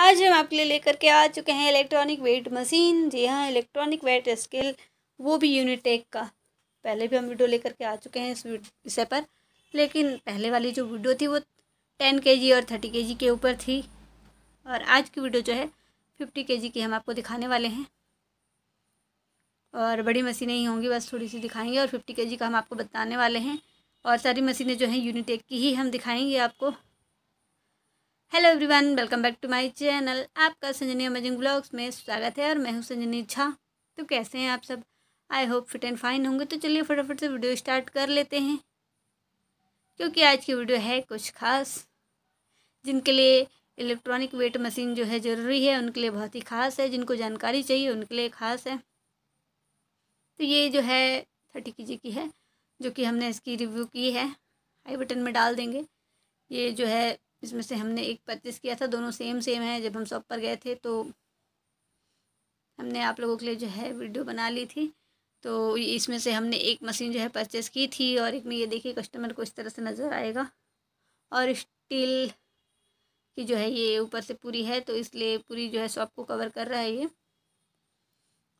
आज हम आपके लिए लेकर के आ चुके हैं इलेक्ट्रॉनिक वेट मशीन जी हाँ इलेक्ट्रॉनिक वेट स्केल वो भी यूनिटेक का पहले भी हम वीडियो लेकर के आ चुके हैं इस विषय पर लेकिन पहले वाली जो वीडियो थी वो टेन के जी और थर्टी के जी के ऊपर थी और आज की वीडियो जो है फिफ्टी के जी की हम आपको दिखाने वाले हैं और बड़ी मशीनें ही होंगी बस थोड़ी सी दिखाएंगे और फिफ्टी के जी का हम आपको बताने वाले हैं और सारी मशीनें जो हैं यूनिटेक की ही हम दिखाएंगे आपको hello everyone welcome back to my channel आपका संजनी अमेजिंग ब्लॉग्स में स्वागत है और मैं हूं संजनी झा तो कैसे हैं आप सब I hope fit and fine होंगे तो चलिए फटाफट से वीडियो स्टार्ट कर लेते हैं क्योंकि आज की वीडियो है कुछ खास जिनके लिए इलेक्ट्रॉनिक वेट मशीन जो है ज़रूरी है उनके लिए बहुत ही खास है जिनको जानकारी चाहिए उनके लिए खास है तो ये जो है थर्टी के की है जो कि हमने इसकी रिव्यू की है आई बटन में डाल देंगे ये जो है इसमें से हमने एक परचेस किया था दोनों सेम सेम है जब हम शॉप पर गए थे तो हमने आप लोगों के लिए जो है वीडियो बना ली थी तो इसमें से हमने एक मशीन जो है परचेस की थी और एक में ये देखिए कस्टमर को इस तरह से नज़र आएगा और स्टील की जो है ये ऊपर से पूरी है तो इसलिए पूरी जो है शॉप को कवर कर रहा है ये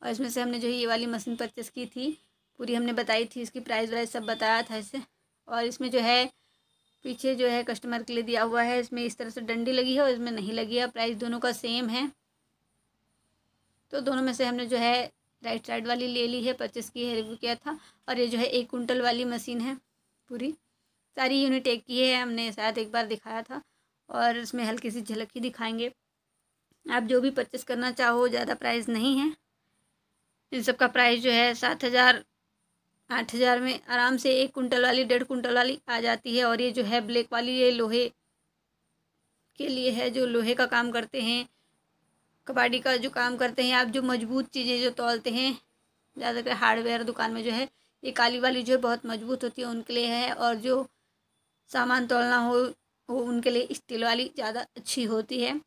और इसमें से हमने जो है ये वाली मशीन परचेस की थी पूरी हमने बताई थी इसकी प्राइस वाइज सब बताया था इसे और इसमें जो है पीछे जो है कस्टमर के लिए दिया हुआ है इसमें इस तरह से डंडी लगी है और इसमें नहीं लगी है प्राइस दोनों का सेम है तो दोनों में से हमने जो है राइट साइड वाली ले ली है परचेस की है रिव्यू किया था और ये जो है एक कुंटल वाली मशीन है पूरी सारी यूनिट एक की है हमने शायद एक बार दिखाया था और इसमें हल्की सी झलक ही दिखाएंगे आप जो भी परचेस करना चाहो ज़्यादा प्राइस नहीं है इन सब का प्राइस जो है सात हज़ार आठ हज़ार में आराम से एक कुंटल वाली डेढ़ कुंटल वाली आ जाती है और ये जो है ब्लैक वाली ये लोहे के लिए है जो लोहे का काम करते हैं कबाड़ी का जो काम करते हैं आप जो मजबूत चीज़ें जो तोलते हैं ज़्यादातर हार्डवेयर दुकान में जो है ये काली वाली जो है बहुत मजबूत होती है उनके लिए है और जो सामान तोलना हो वो उनके लिए स्टील वाली ज़्यादा अच्छी होती है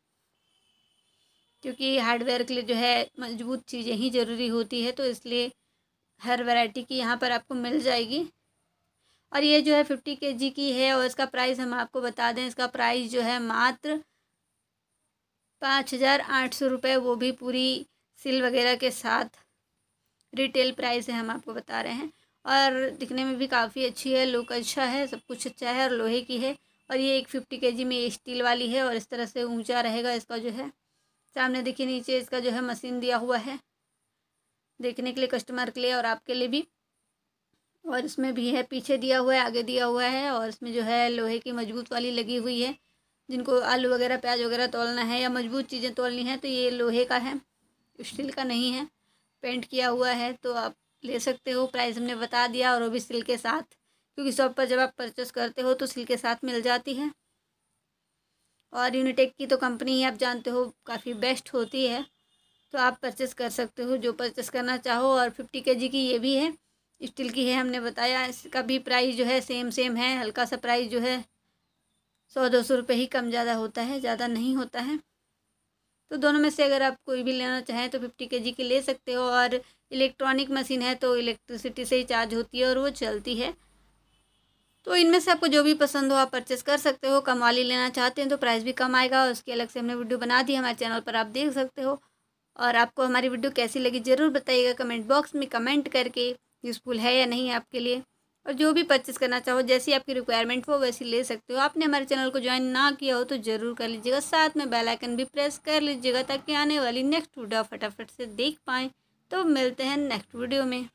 क्योंकि हार्डवेयर के लिए जो है मजबूत चीज़ें ही ज़रूरी होती है तो इसलिए हर वैरायटी की यहाँ पर आपको मिल जाएगी और ये जो है फिफ्टी के जी की है और इसका प्राइस हम आपको बता दें इसका प्राइस जो है मात्र पाँच हज़ार आठ सौ रुपये वो भी पूरी सिल वगैरह के साथ रिटेल प्राइस है हम आपको बता रहे हैं और दिखने में भी काफ़ी अच्छी है लुक अच्छा है सब कुछ अच्छा है और लोहे की है और ये एक फिफ्टी के जी में स्टील वाली है और इस तरह से ऊंचा रहेगा इसका जो है सामने देखिए नीचे इसका जो है मशीन दिया हुआ है देखने के लिए कस्टमर के लिए और आपके लिए भी और इसमें भी है पीछे दिया हुआ है आगे दिया हुआ है और इसमें जो है लोहे की मजबूत वाली लगी हुई है जिनको आलू वगैरह प्याज वगैरह तोलना है या मजबूत चीज़ें तोलनी है तो ये लोहे का है स्टील का नहीं है पेंट किया हुआ है तो आप ले सकते हो प्राइस हमने बता दिया और वो भी सिल के साथ क्योंकि शॉप पर जब आप परचेस करते हो तो सिल के साथ मिल जाती है और यूनिटेक की तो कंपनी आप जानते हो काफ़ी बेस्ट होती है तो आप परचेस कर सकते हो जो परचेस करना चाहो और फिफ्टी के जी की ये भी है स्टील की है हमने बताया इसका भी प्राइस जो है सेम सेम है हल्का सा प्राइस जो है सौ दो सौ रुपये ही कम ज़्यादा होता है ज़्यादा नहीं होता है तो दोनों में से अगर आप कोई भी लेना चाहें तो फिफ्टी के जी की ले सकते हो और इलेक्ट्रॉनिक मशीन है तो इलेक्ट्रिसिटी से ही चार्ज होती है और वो चलती है तो इनमें से आपको जो भी पसंद हो आप परचेस कर सकते हो कम वाली लेना चाहते हैं तो प्राइस भी कम आएगा और उसके अलग से हमने वीडियो बना दी हमारे चैनल पर आप देख सकते हो और आपको हमारी वीडियो कैसी लगी ज़रूर बताइएगा कमेंट बॉक्स में कमेंट करके यूज़फुल है या नहीं आपके लिए और जो भी परचेस करना चाहो जैसी आपकी रिक्वायरमेंट हो वैसी ले सकते हो आपने हमारे चैनल को ज्वाइन ना किया हो तो ज़रूर कर लीजिएगा साथ में बेल आइकन भी प्रेस कर लीजिएगा ताकि आने वाली नेक्स्ट वीडियो फटाफट से देख पाएँ तो मिलते हैं नेक्स्ट वीडियो में